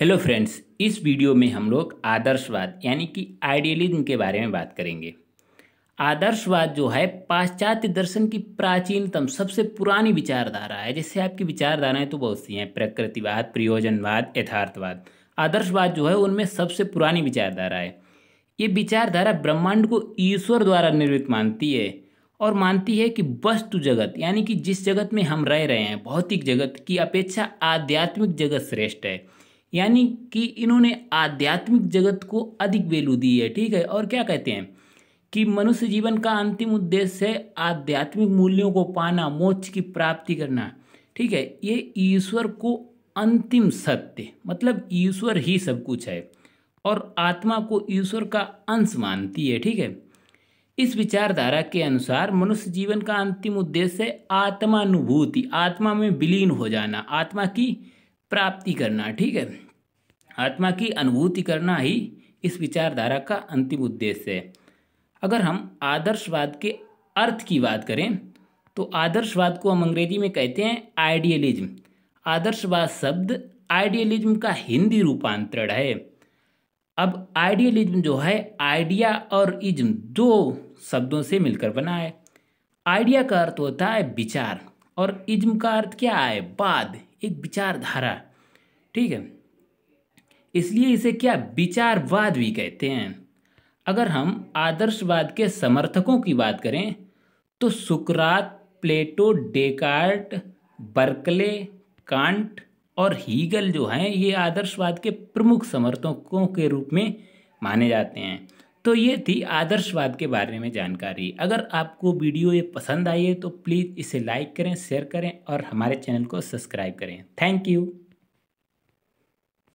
hello friends इस video में हम लोग आदर्शवाद यानी कि आइडियलिज्म के बारे में बात करेंगे आदर्शवाद जो है पाश्चात्य दर्शन की प्राचीनतम सबसे पुरानी विचारधारा है जैसे आपकी विचारधाराएं तो बहुत सी हैं प्रकृतिवाद प्रयोजनवाद यथार्थवाद आदर्शवाद जो है उनमें सबसे पुरानी विचारधारा है ये विचारधारा ब्रह्मांड को ईश्वर द्वारा निर्मित मानती है और मानती है कि वस्तु जगत यानी कि जिस जगत में हम रह रहे हैं भौतिक जगत की अपेक्षा आध्यात्मिक जगत श्रेष्ठ है यानी कि इन्होंने आध्यात्मिक जगत को अधिक वैल्यू दी है ठीक है और क्या कहते हैं कि मनुष्य जीवन का अंतिम उद्देश्य है आध्यात्मिक मूल्यों को पाना मोक्ष की प्राप्ति करना ठीक है ये ईश्वर को अंतिम सत्य मतलब ईश्वर ही सब कुछ है और आत्मा को ईश्वर का अंश मानती है ठीक है इस विचारधारा के अनुसार मनुष्य जीवन का अंतिम उद्देश्य है आत्मानुभूति आत्मा में विलीन हो जाना आत्मा की प्राप्ति करना ठीक है आत्मा की अनुभूति करना ही इस विचारधारा का अंतिम उद्देश्य है अगर हम आदर्शवाद के अर्थ की बात करें तो आदर्शवाद को हम अंग्रेजी में कहते हैं आइडियलिज्म आदर्शवाद शब्द आइडियलिज्म का हिंदी रूपांतरण है अब आइडियलिज्म जो है आइडिया और इज्म दो शब्दों से मिलकर बना है आइडिया का अर्थ होता है विचार और इज्म का अर्थ क्या है बाद एक विचारधारा ठीक है इसलिए इसे क्या विचारवाद भी कहते हैं अगर हम आदर्शवाद के समर्थकों की बात करें तो सुकरात प्लेटो डेकार्ट बर्कले कांट और हीगल जो हैं ये आदर्शवाद के प्रमुख समर्थकों के रूप में माने जाते हैं तो ये थी आदर्शवाद के बारे में जानकारी अगर आपको वीडियो ये पसंद आई है तो प्लीज़ इसे लाइक करें शेयर करें और हमारे चैनल को सब्सक्राइब करें थैंक यू